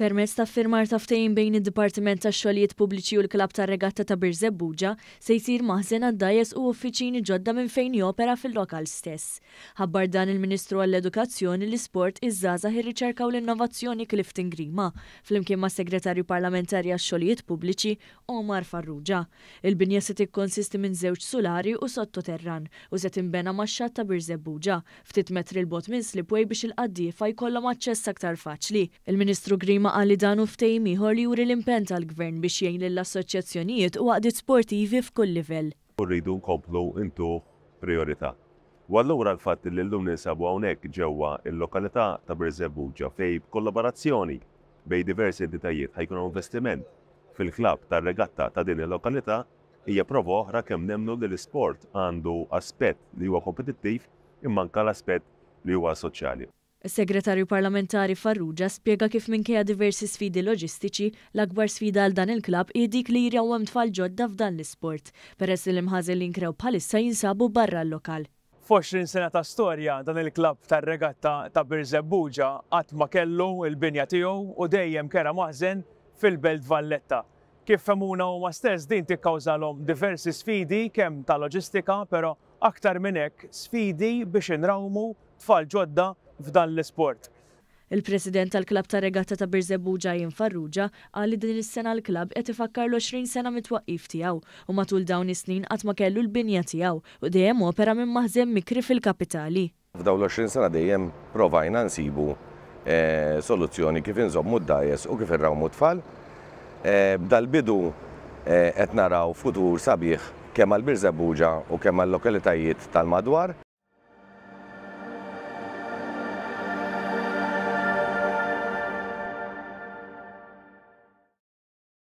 Permezz ta' firmar ta' bejn id-Dipartiment ta' xogħlijiet pubbliċi u l-Klab ta' Regatta ta' Birżebbuġa se jsir maħżen għaddajes u uffiċini ġodda minn fejn jopera fil-lokal stess. Ħabbar dan il-Ministru għall-Edukazzjoni, l-Isport, iż-żaża ir u l-Innovazzjoni Clifton Grima, flimkien ma' Segretarju Parlamentari għax-Xogħlijiet Pubbliċi Omar Farrugia. Il-binja se tikkonsisti minn żewġ solari u sottoterran u se tinbena max-xatt ta' Birżebbuġa, ftit metri l-bot minn Slipway biex il-qaddiefa jkollhom aċċess aktar faċli. Il-Ministru Grima ma qali dan u ftejm ieħor li juri l impent tal-gvern biex jgħin lill-assoċjazzjonijiet u għaqdiet sportivi f'kull livell. Urridu nkomplu intu priorità. U allura l-fatt li l-lum nisabu hawnhekk ġewwa il-lokalità ta' Berzebuġa fej kollaborazzjoni bej diversi entitajiet ħajkun investiment fil-klab tar regatta ta' din il-lokalità hija provo oħra kemm nemnu li l-sport għandu aspett li huwa kompetittiv imma anke l-aspett li huwa soċjali. Segretarju parlamentari Farrugia spiega kif minkeja diversi sfidi loġistiċi l-akbar sfida għal dan il-klab i dik li jirjawem tfal ġodda f'dan l-sport, peress li l-imħażel li nkrew bħalissa jinsabu barra l-lokal. Foxrin sena ta' storja dan il-klab tar regatta ta' Birzebuġa għat ma kellu il-binja tiegħu u dejjem kera maħzen fil-Belt Valletta. Kif femuna u ma stess din tikkawżalhom diversi sfidi kemm ta' loġistika, però aktar minn hekk sfidi biex inrawmu tfal ġodda f'dan l-sport. Il-President tal-Klab ta' Regatta ta' Birzebuġa jinfarruġa għalli din is-sena l-klab qed ifakkar l-20 sena mitwaqqif tiegħu u matul dawn is-snin qatt ma kellu l-binja tiegħu u dejjem opera minn maħżem mikri fil-kapitali. F'daw l-20 sena dejjem provajna nsibu eh, soluzzjoni kif inżommu d-dajes u kif irrawmu tfal. Eh, dal-bidu eh, qed naraw futur sabiħ kemm għal Birzebuġa u kemm għal lokalitajiet tal-madwar.